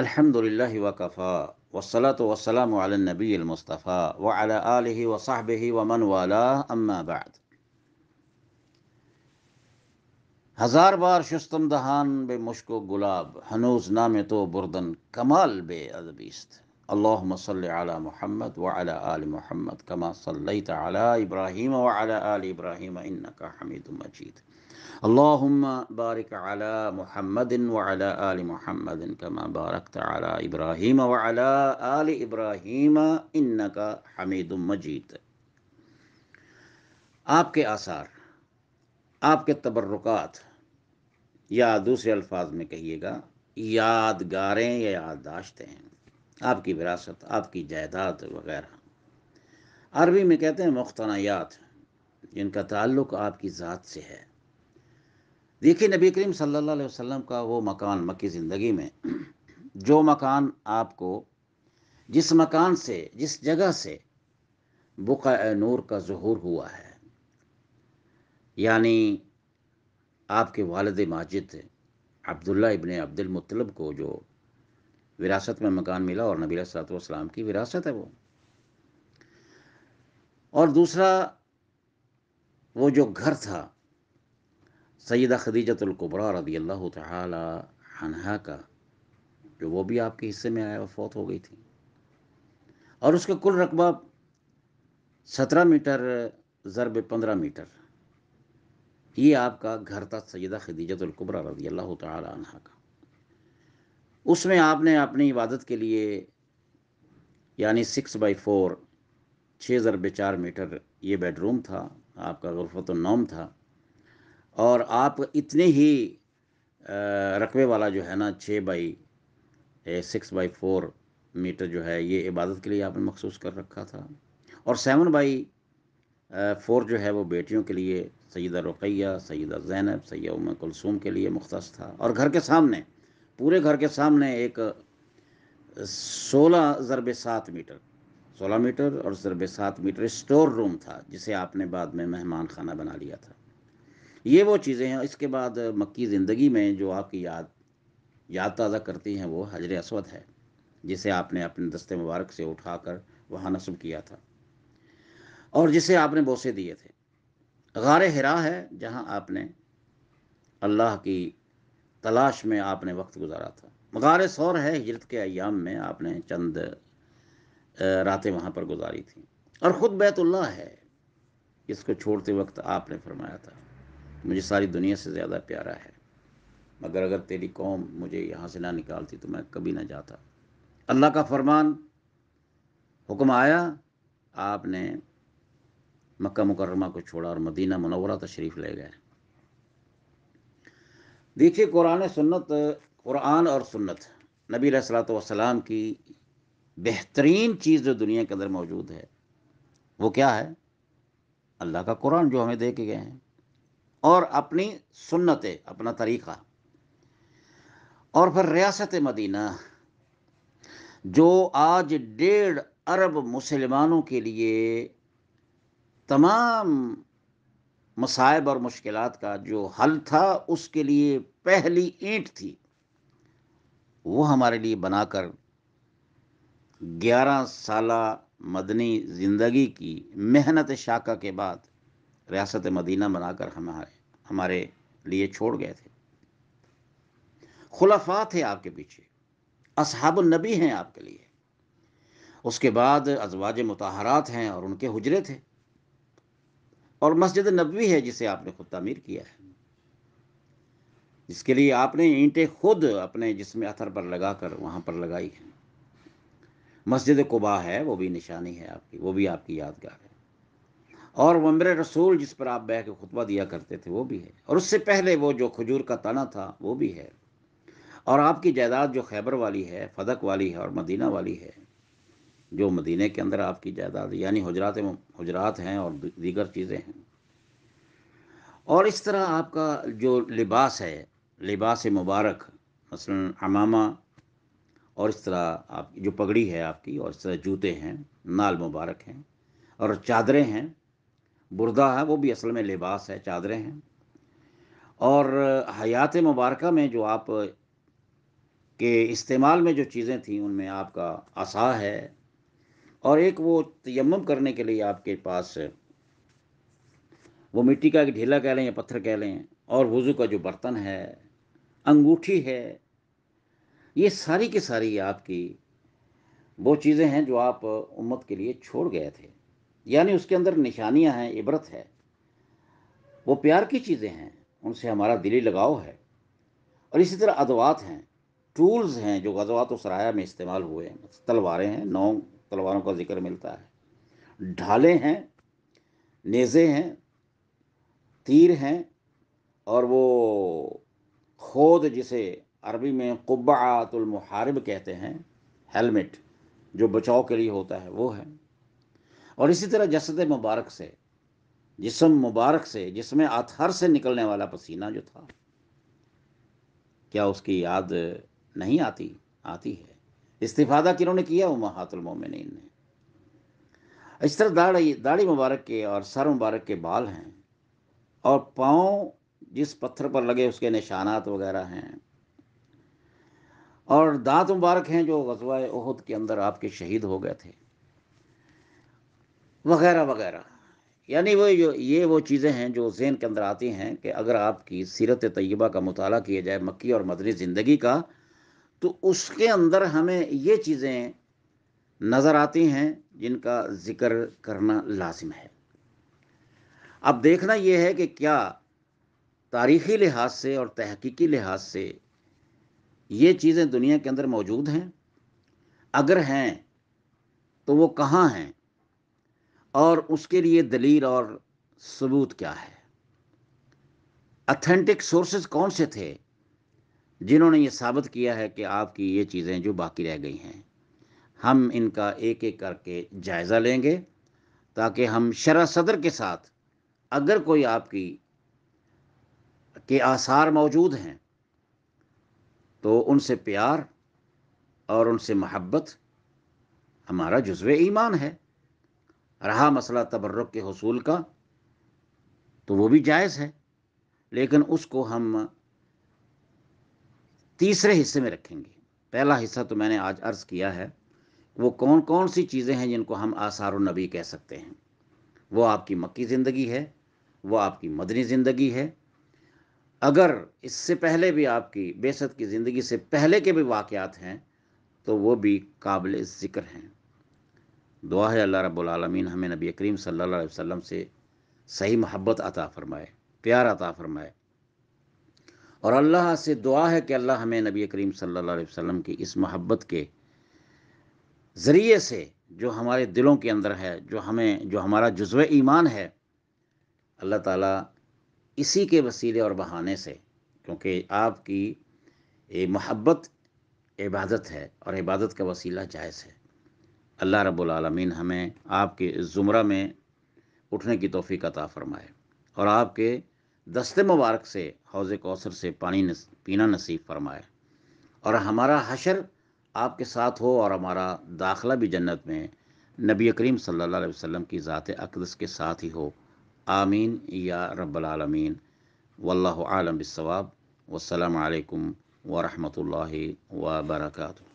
الحمد للہ وقف و صلاۃ وسلم و وعلى وََََََََ و ومن والا اما بعد ہزار بار شستم دہان بے مشک و گلاب ہنوز نام تو بردن کمال بے ادبیست اللہ مسلہ محمد وعلى آل محمد کما صلی طل ابراہیم آل ابراہیم کا حامد مجید بارك بارک محمد وعلى آل محمد كما باركت على إبراهيم وعلى ابراہیم إبراهيم إنك حمید مجيد آپ کے آثار آپ کے تبرکات یا دوسرے الفاظ میں کہیے گا یادگاریں یا یادداشتیں آپ کی وراثت آپ کی جائیداد وغیرہ عربی میں کہتے ہیں مختنیات جن کا تعلق آپ کی ذات سے ہے دیکھیے نبی کریم صلی اللہ علیہ وسلم کا وہ مکان مکی زندگی میں جو مکان آپ کو جس مکان سے جس جگہ سے بقع نور کا ظہور ہوا ہے یعنی آپ کے والد ماجد عبداللہ ابن عبد المطلب کو جو وراثت میں مکان ملا اور نبی صلاحت والسلام کی وراثت ہے وہ اور دوسرا وہ جو گھر تھا سیدہ خدیجت القبرا رضی اللہ تعالی عنہا کا جو وہ بھی آپ کے حصے میں آیا فوت ہو گئی تھی اور اس کا کل رقبہ سترہ میٹر ضرب پندرہ میٹر یہ آپ کا گھر تھا سیدہ خدیجت القبرا رضی اللہ تعالی عنہ کا اس میں آپ نے اپنی عبادت کے لیے یعنی سکس بائی فور چھ ضرب چار میٹر یہ بیڈ روم تھا آپ کا غرفت النوم تھا اور آپ اتنے ہی رقبے والا جو ہے نا چھ by six by four meter جو ہے یہ عبادت کے لیے آپ نے مخصوص کر رکھا تھا اور سیون بائی فور جو ہے وہ بیٹیوں کے لیے سیدہ رقیہ سیدہ زینب سیدہ ام کلثوم کے لیے مختص تھا اور گھر کے سامنے پورے گھر کے سامنے ایک سولہ ضرب سات میٹر سولہ میٹر اور ضرب سات میٹر اسٹور روم تھا جسے آپ نے بعد میں مہمان خانہ بنا لیا تھا یہ وہ چیزیں ہیں اس کے بعد مکی زندگی میں جو آپ کی یاد یاد تازہ کرتی ہیں وہ حجر اسود ہے جسے آپ نے اپنے دستے مبارک سے اٹھا کر وہاں نصب کیا تھا اور جسے آپ نے بوسے دیے تھے غار ہرا ہے جہاں آپ نے اللہ کی تلاش میں آپ نے وقت گزارا تھا غار سور ہے ہجرت کے ایام میں آپ نے چند راتیں وہاں پر گزاری تھیں اور خود بیت اللہ ہے اس کو چھوڑتے وقت آپ نے فرمایا تھا مجھے ساری دنیا سے زیادہ پیارا ہے مگر اگر تیری قوم مجھے یہاں سے نہ نکالتی تو میں کبھی نہ جاتا اللہ کا فرمان حکم آیا آپ نے مکہ مکرمہ کو چھوڑا اور مدینہ منورہ تشریف لے گئے دیکھیے قرآن سنت قرآن اور سنت نبی علیہ السلات وسلام کی بہترین چیز جو دنیا کے اندر موجود ہے وہ کیا ہے اللہ کا قرآن جو ہمیں دے کے گئے ہیں اور اپنی سنتیں اپنا طریقہ اور پھر ریاست مدینہ جو آج ڈیڑھ عرب مسلمانوں کے لیے تمام مصائب اور مشکلات کا جو حل تھا اس کے لیے پہلی اینٹ تھی وہ ہمارے لیے بنا کر گیارہ سالہ مدنی زندگی کی محنت شاکہ کے بعد ریاست مدینہ بنا کر ہمارے ہمارے لیے چھوڑ گئے تھے خلافات ہے آپ کے پیچھے اصحاب النبی ہیں آپ کے لیے اس کے بعد ازواج متحرات ہیں اور ان کے حجرے تھے اور مسجد نبوی ہے جسے آپ نے خود تعمیر کیا ہے جس کے لیے آپ نے اینٹیں خود اپنے جسم اثر پر لگا کر وہاں پر لگائی ہیں مسجد قبا ہے وہ بھی نشانی ہے آپ کی وہ بھی آپ کی یادگار ہے اور ممبر رسول جس پر آپ بہ کے خطبہ دیا کرتے تھے وہ بھی ہے اور اس سے پہلے وہ جو کھجور کا تنا تھا وہ بھی ہے اور آپ کی جائیداد جو خیبر والی ہے فدق والی ہے اور مدینہ والی ہے جو مدینہ کے اندر آپ کی جائیداد یعنی حجرات حجرات ہیں اور دیگر چیزیں ہیں اور اس طرح آپ کا جو لباس ہے لباس مبارک مثلا امامہ اور اس طرح آپ جو پگڑی ہے آپ کی اور اس طرح جوتے ہیں نال مبارک ہیں اور چادریں ہیں بردہ ہے وہ بھی اصل میں لباس ہے چادریں ہیں اور حیات مبارکہ میں جو آپ کے استعمال میں جو چیزیں تھیں ان میں آپ کا عصا ہے اور ایک وہ تیمم کرنے کے لیے آپ کے پاس وہ مٹی کا ایک ڈھیلا کہہ لیں یا پتھر کہہ لیں اور وضو کا جو برتن ہے انگوٹھی ہے یہ ساری کی ساری آپ کی وہ چیزیں ہیں جو آپ امت کے لیے چھوڑ گئے تھے یعنی اس کے اندر نشانیاں ہیں عبرت ہے وہ پیار کی چیزیں ہیں ان سے ہمارا دلی لگاؤ ہے اور اسی طرح ادوات ہیں ٹولز ہیں جو غزوات و سرایہ میں استعمال ہوئے ہیں تلواریں ہیں نو تلواروں کا ذکر ملتا ہے ڈھالے ہیں نیزے ہیں تیر ہیں اور وہ خود جسے عربی میں قبعات المحارب کہتے ہیں ہیلمٹ جو بچاؤ کے لیے ہوتا ہے وہ ہے اور اسی طرح جسد مبارک سے جسم مبارک سے جسم آتھر سے نکلنے والا پسینہ جو تھا کیا اس کی یاد نہیں آتی آتی ہے استفادہ کنہوں نے کیا وہ المومنین نے اس طرح داڑھی مبارک کے اور سر مبارک کے بال ہیں اور پاؤں جس پتھر پر لگے اس کے نشانات وغیرہ ہیں اور دانت مبارک ہیں جو غزوہ احد کے اندر آپ کے شہید ہو گئے تھے وغیرہ وغیرہ یعنی وہ یہ وہ چیزیں ہیں جو ذہن کے اندر آتی ہیں کہ اگر آپ کی سیرت طیبہ کا مطالعہ کیا جائے مکی اور مدری زندگی کا تو اس کے اندر ہمیں یہ چیزیں نظر آتی ہیں جن کا ذکر کرنا لازم ہے اب دیکھنا یہ ہے کہ کیا تاریخی لحاظ سے اور تحقیقی لحاظ سے یہ چیزیں دنیا کے اندر موجود ہیں اگر ہیں تو وہ کہاں ہیں اور اس کے لیے دلیل اور ثبوت کیا ہے اتھینٹک سورسز کون سے تھے جنہوں نے یہ ثابت کیا ہے کہ آپ کی یہ چیزیں جو باقی رہ گئی ہیں ہم ان کا ایک ایک کر کے جائزہ لیں گے تاکہ ہم شرح صدر کے ساتھ اگر کوئی آپ کی کے آثار موجود ہیں تو ان سے پیار اور ان سے محبت ہمارا جزو ایمان ہے رہا مسئلہ تبرک کے حصول کا تو وہ بھی جائز ہے لیکن اس کو ہم تیسرے حصے میں رکھیں گے پہلا حصہ تو میں نے آج عرض کیا ہے وہ کون کون سی چیزیں ہیں جن کو ہم آثار نبی کہہ سکتے ہیں وہ آپ کی مکی زندگی ہے وہ آپ کی مدنی زندگی ہے اگر اس سے پہلے بھی آپ کی بیست کی زندگی سے پہلے کے بھی واقعات ہیں تو وہ بھی قابل ذکر ہیں دعا ہے اللہ رب العالمین ہمیں نبی کریم صلی اللہ علیہ وسلم سے صحیح محبت عطا فرمائے پیار عطا فرمائے اور اللہ سے دعا ہے کہ اللہ ہمیں نبی کریم صلی اللہ علیہ وسلم کی اس محبت کے ذریعے سے جو ہمارے دلوں کے اندر ہے جو ہمیں جو ہمارا جزو ایمان ہے اللہ تعالیٰ اسی کے وسیلے اور بہانے سے کیونکہ آپ کی یہ محبت عبادت ہے اور عبادت کا وسیلہ جائز ہے اللہ رب العالمین ہمیں آپ کے زمرہ میں اٹھنے کی توفیق عطا فرمائے اور آپ کے دستے مبارک سے حوض کوثر سے پانی نس... پینا نصیب فرمائے اور ہمارا حشر آپ کے ساتھ ہو اور ہمارا داخلہ بھی جنت میں نبی کریم صلی اللہ علیہ وسلم کی ذات اقدس کے ساتھ ہی ہو آمین یا رب العالمین واللہ عالم بالصواب والسلام علیکم ورحمۃ اللہ وبرکاتہ